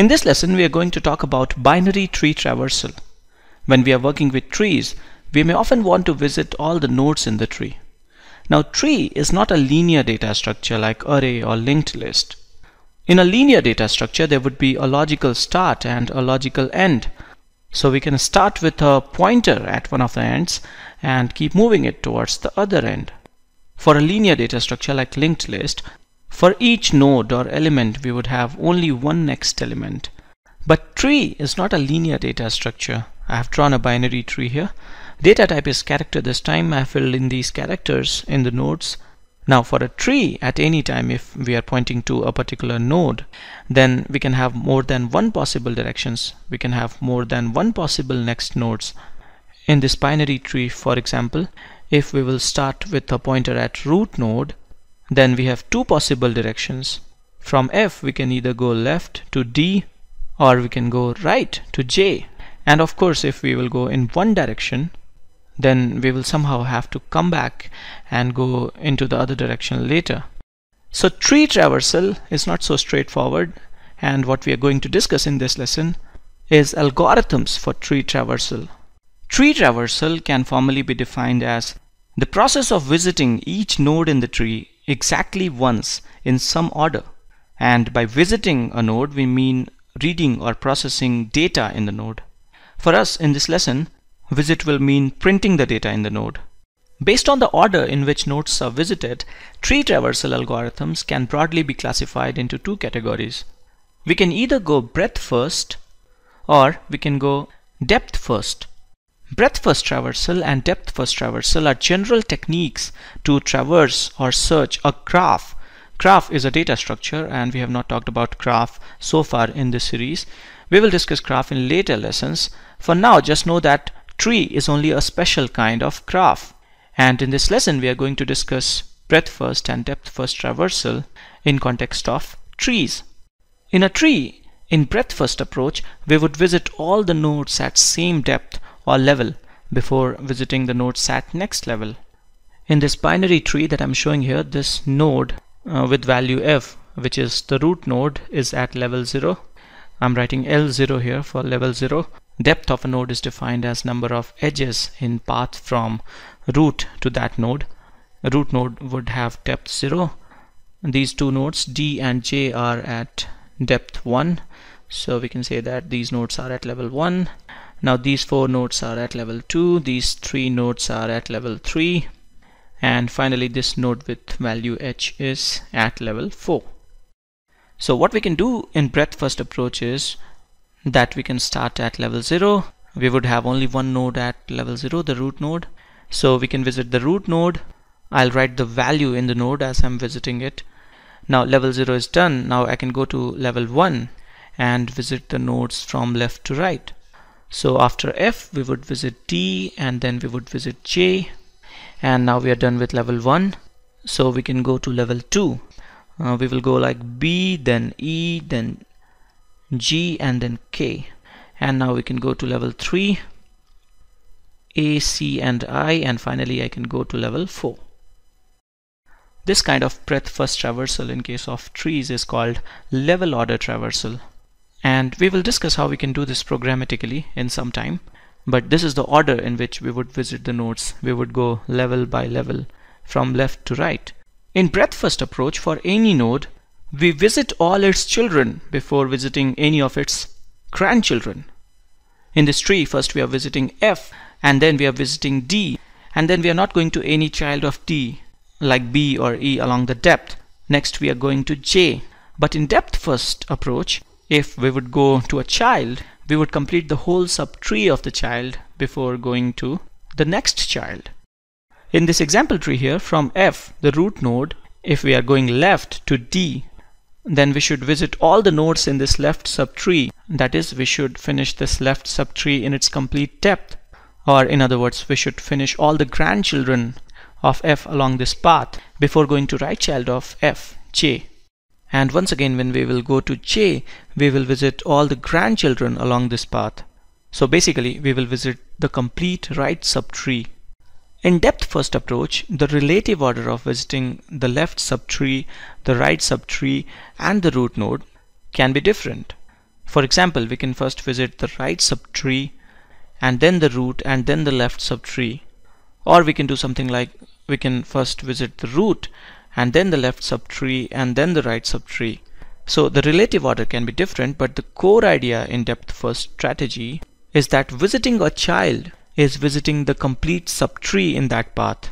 In this lesson, we are going to talk about binary tree traversal. When we are working with trees, we may often want to visit all the nodes in the tree. Now, tree is not a linear data structure like array or linked list. In a linear data structure, there would be a logical start and a logical end. So we can start with a pointer at one of the ends and keep moving it towards the other end. For a linear data structure like linked list, for each node or element, we would have only one next element. But tree is not a linear data structure. I have drawn a binary tree here. Data type is character this time. I filled in these characters in the nodes. Now for a tree, at any time if we are pointing to a particular node, then we can have more than one possible directions. We can have more than one possible next nodes. In this binary tree, for example, if we will start with a pointer at root node, then we have two possible directions. From F we can either go left to D or we can go right to J. And of course if we will go in one direction then we will somehow have to come back and go into the other direction later. So tree traversal is not so straightforward and what we are going to discuss in this lesson is algorithms for tree traversal. Tree traversal can formally be defined as the process of visiting each node in the tree exactly once in some order. And by visiting a node, we mean reading or processing data in the node. For us in this lesson, visit will mean printing the data in the node. Based on the order in which nodes are visited, tree traversal algorithms can broadly be classified into two categories. We can either go breadth first or we can go depth first. Breadth first traversal and depth first traversal are general techniques to traverse or search a graph. Graph is a data structure and we have not talked about graph so far in this series. We will discuss graph in later lessons. For now, just know that tree is only a special kind of graph. And in this lesson, we are going to discuss breadth first and depth first traversal in context of trees. In a tree, in breadth first approach, we would visit all the nodes at same depth or level before visiting the node at next level. In this binary tree that I'm showing here, this node uh, with value f, which is the root node, is at level 0. I'm writing L0 here for level 0. Depth of a node is defined as number of edges in path from root to that node. root node would have depth 0. These two nodes D and J are at depth 1. So we can say that these nodes are at level 1 now these four nodes are at level 2 these three nodes are at level 3 and finally this node with value h is at level 4 so what we can do in breadth first approach is that we can start at level 0 we would have only one node at level 0 the root node so we can visit the root node I'll write the value in the node as I'm visiting it now level 0 is done now I can go to level 1 and visit the nodes from left to right so after F, we would visit D and then we would visit J. And now we are done with level 1. So we can go to level 2. Uh, we will go like B, then E, then G and then K. And now we can go to level 3, A, C and I and finally I can go to level 4. This kind of breadth first traversal in case of trees is called level order traversal and we will discuss how we can do this programmatically in some time but this is the order in which we would visit the nodes we would go level by level from left to right in breadth first approach for any node we visit all its children before visiting any of its grandchildren in this tree first we are visiting F and then we are visiting D and then we are not going to any child of D like B or E along the depth next we are going to J but in depth first approach if we would go to a child, we would complete the whole subtree of the child before going to the next child. In this example tree here, from F, the root node, if we are going left to D, then we should visit all the nodes in this left subtree. That is, we should finish this left subtree in its complete depth. Or in other words, we should finish all the grandchildren of F along this path before going to right child of F, J. And once again, when we will go to J, we will visit all the grandchildren along this path. So basically, we will visit the complete right subtree. In depth first approach, the relative order of visiting the left subtree, the right subtree, and the root node can be different. For example, we can first visit the right subtree, and then the root, and then the left subtree. Or we can do something like we can first visit the root and then the left subtree and then the right subtree. So the relative order can be different but the core idea in depth first strategy is that visiting a child is visiting the complete subtree in that path.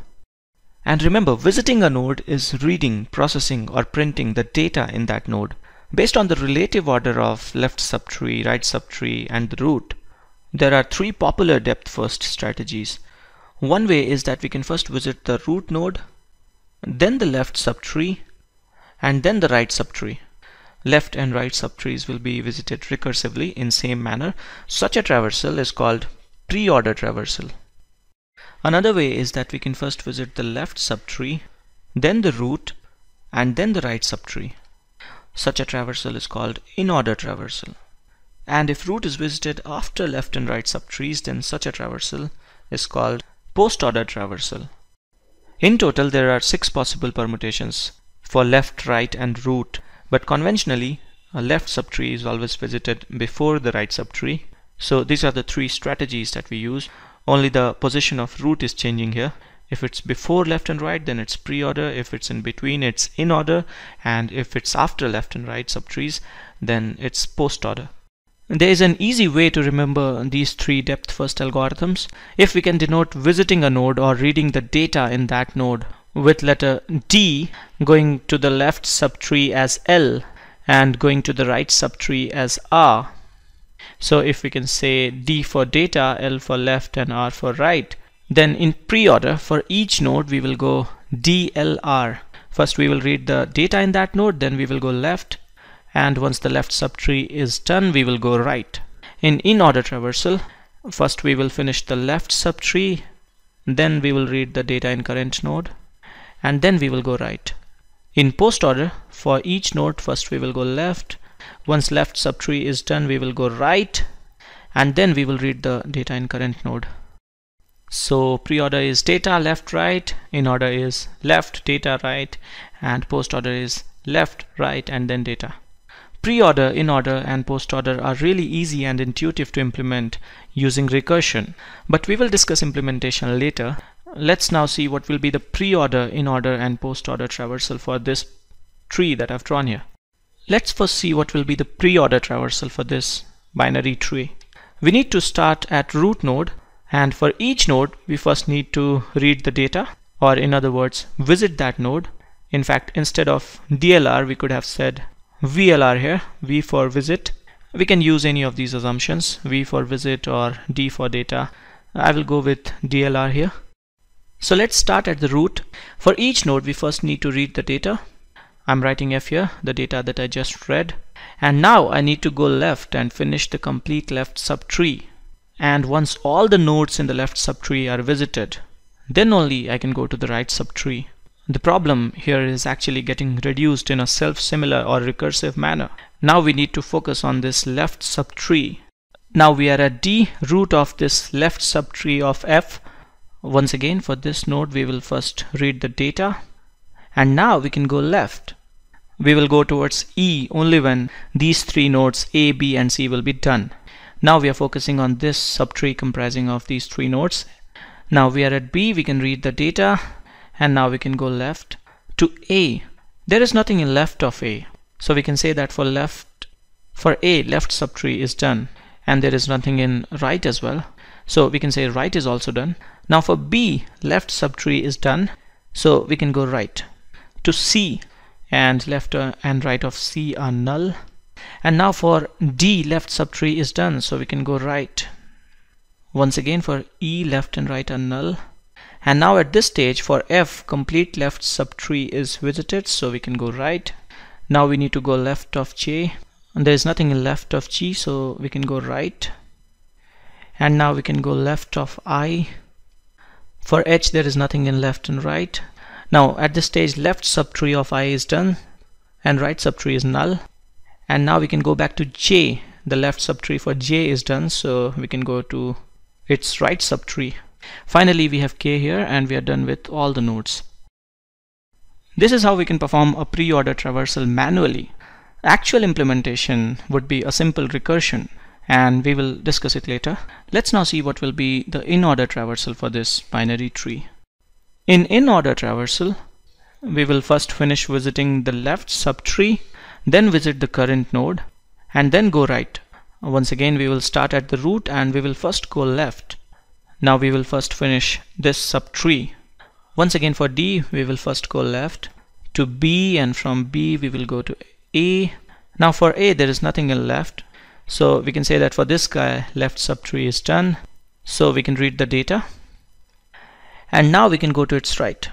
And remember visiting a node is reading, processing or printing the data in that node. Based on the relative order of left subtree, right subtree and the root, there are three popular depth first strategies. One way is that we can first visit the root node, then the left subtree and then the right subtree left and right subtrees will be visited recursively in same manner such a traversal is called pre-order traversal another way is that we can first visit the left subtree then the root and then the right subtree such a traversal is called in-order traversal and if root is visited after left and right subtrees then such a traversal is called post-order traversal in total, there are six possible permutations for left, right, and root. But conventionally, a left subtree is always visited before the right subtree. So these are the three strategies that we use. Only the position of root is changing here. If it's before left and right, then it's pre-order. If it's in between, it's in order. And if it's after left and right subtrees, then it's post-order. There is an easy way to remember these three depth first algorithms if we can denote visiting a node or reading the data in that node with letter D going to the left subtree as L and going to the right subtree as R. So if we can say D for data, L for left and R for right, then in pre-order for each node we will go DLR. First we will read the data in that node, then we will go left, and once the left subtree is done we will go right in in order traversal first we will finish the left subtree then we will read the data in current node and then we will go right in post order for each node first we will go left once left subtree is done we will go right and then we will read the data in current node so pre-order is data left right in order is left data right and post order is left right and then data Pre-order, in-order and post-order are really easy and intuitive to implement using recursion. But we will discuss implementation later. Let's now see what will be the pre-order, in-order and post-order traversal for this tree that I've drawn here. Let's first see what will be the pre-order traversal for this binary tree. We need to start at root node and for each node we first need to read the data or in other words visit that node. In fact instead of DLR we could have said VLR here V for visit we can use any of these assumptions V for visit or D for data I will go with DLR here so let's start at the root for each node we first need to read the data I'm writing F here the data that I just read and now I need to go left and finish the complete left subtree and once all the nodes in the left subtree are visited then only I can go to the right subtree the problem here is actually getting reduced in a self-similar or recursive manner. Now we need to focus on this left subtree. Now we are at D root of this left subtree of F. Once again for this node we will first read the data and now we can go left. We will go towards E only when these three nodes A, B and C will be done. Now we are focusing on this subtree comprising of these three nodes. Now we are at B, we can read the data and now we can go left to A. There is nothing left of A. So we can say that for left, for A, left subtree is done and there is nothing in right as well. So we can say right is also done. Now for B, left subtree is done. So we can go right to C and left uh, and right of C are null. And now for D, left subtree is done. So we can go right. Once again for E, left and right are null and now at this stage for f complete left subtree is visited so we can go right now we need to go left of j and there is nothing left of g so we can go right and now we can go left of i for h there is nothing in left and right now at this stage left subtree of i is done and right subtree is null and now we can go back to j the left subtree for j is done so we can go to its right subtree Finally, we have k here and we are done with all the nodes. This is how we can perform a pre-order traversal manually. Actual implementation would be a simple recursion and we will discuss it later. Let's now see what will be the in-order traversal for this binary tree. In in-order traversal, we will first finish visiting the left subtree, then visit the current node, and then go right. Once again, we will start at the root and we will first go left. Now we will first finish this subtree. Once again for D, we will first go left to B and from B we will go to A. Now for A, there is nothing left. So we can say that for this guy, left subtree is done. So we can read the data. And now we can go to its right.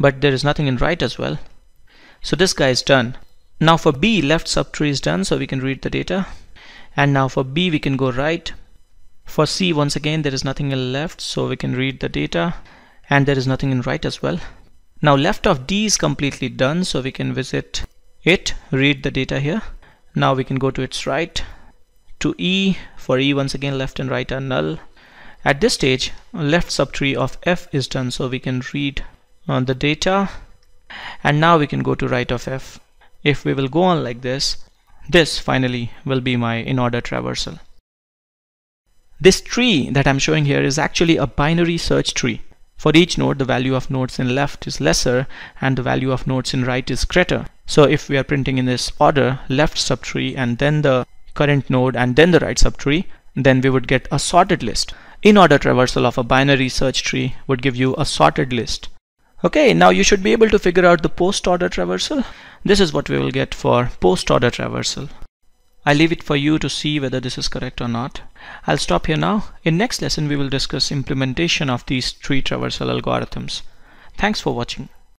But there is nothing in right as well. So this guy is done. Now for B, left subtree is done, so we can read the data. And now for B, we can go right. For C, once again, there is nothing in left, so we can read the data, and there is nothing in right as well. Now left of D is completely done, so we can visit it, read the data here. Now we can go to its right, to E, for E once again left and right are null. At this stage, left subtree of F is done, so we can read on uh, the data, and now we can go to right of F. If we will go on like this, this finally will be my in order traversal. This tree that I'm showing here is actually a binary search tree. For each node, the value of nodes in left is lesser and the value of nodes in right is greater. So if we are printing in this order, left subtree and then the current node and then the right subtree, then we would get a sorted list. In-order traversal of a binary search tree would give you a sorted list. Okay, now you should be able to figure out the post-order traversal. This is what we will get for post-order traversal. I leave it for you to see whether this is correct or not. I'll stop here now. In next lesson, we will discuss implementation of these tree traversal algorithms. Thanks for watching.